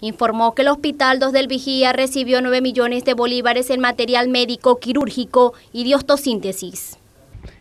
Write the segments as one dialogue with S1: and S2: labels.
S1: informó que el Hospital 2 del Vigía recibió 9 millones de bolívares en material médico, quirúrgico y diostosíntesis.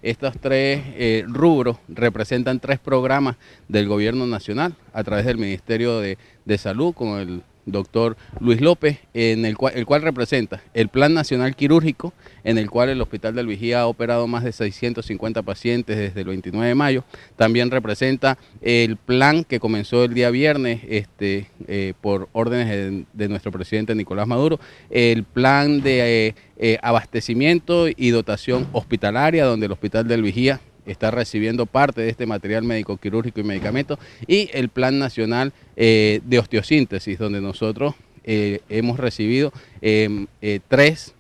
S2: Estos tres eh, rubros representan tres programas del gobierno nacional a través del Ministerio de, de Salud con el doctor Luis López, en el cual, representa el Plan Nacional Quirúrgico, en el cual el Hospital del Vigía ha operado más de 650 pacientes desde el 29 de mayo. También representa el plan que comenzó el día viernes este, eh, por órdenes de, nuestro presidente Nicolás Maduro, el plan de eh, eh, abastecimiento y dotación hospitalaria, donde el Hospital del Vigía está recibiendo parte de este material médico quirúrgico y medicamento y el Plan Nacional eh, de Osteosíntesis, donde nosotros eh, hemos recibido em, eh, tres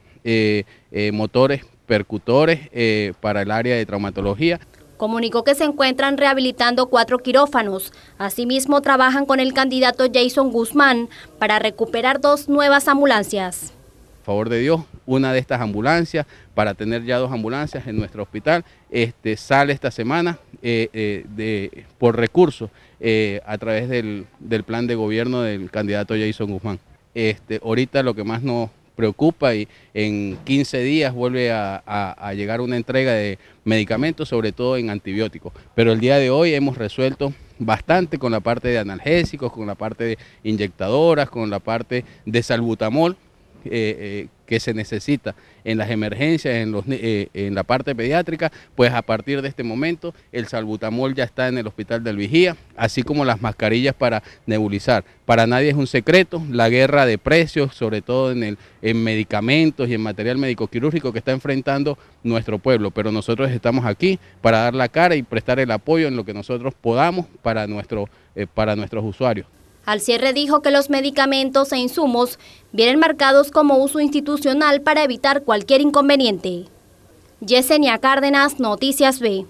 S2: motores percutores para el área de traumatología
S1: comunicó que se encuentran rehabilitando cuatro quirófanos. Asimismo, trabajan con el candidato Jason Guzmán para recuperar dos nuevas ambulancias
S2: favor de Dios, una de estas ambulancias, para tener ya dos ambulancias en nuestro hospital, este, sale esta semana eh, eh, de, por recursos eh, a través del, plan de gobierno del candidato Jason Guzmán. Este, ahorita lo que más nos preocupa y en 15 días vuelve a llegar una entrega de medicamentos, sobre todo en antibióticos. Pero el día de hoy hemos resuelto bastante con la parte de analgésicos, con la parte de inyectadoras, con la parte de salbutamol, eh, eh, que se necesita en las emergencias, en, los, eh, en la parte pediátrica, pues a partir de este momento el salbutamol ya está en el hospital del Vigía, así como las mascarillas para nebulizar. Para nadie es un secreto la guerra de precios, sobre todo en, el, en medicamentos y en material médico-quirúrgico que está enfrentando nuestro pueblo, pero nosotros estamos aquí para dar la cara y prestar el apoyo en lo que nosotros podamos para, nuestro, para nuestros usuarios.
S1: Al cierre dijo que los medicamentos e insumos vienen marcados como uso institucional para evitar cualquier inconveniente. Yesenia Cárdenas, Noticias B.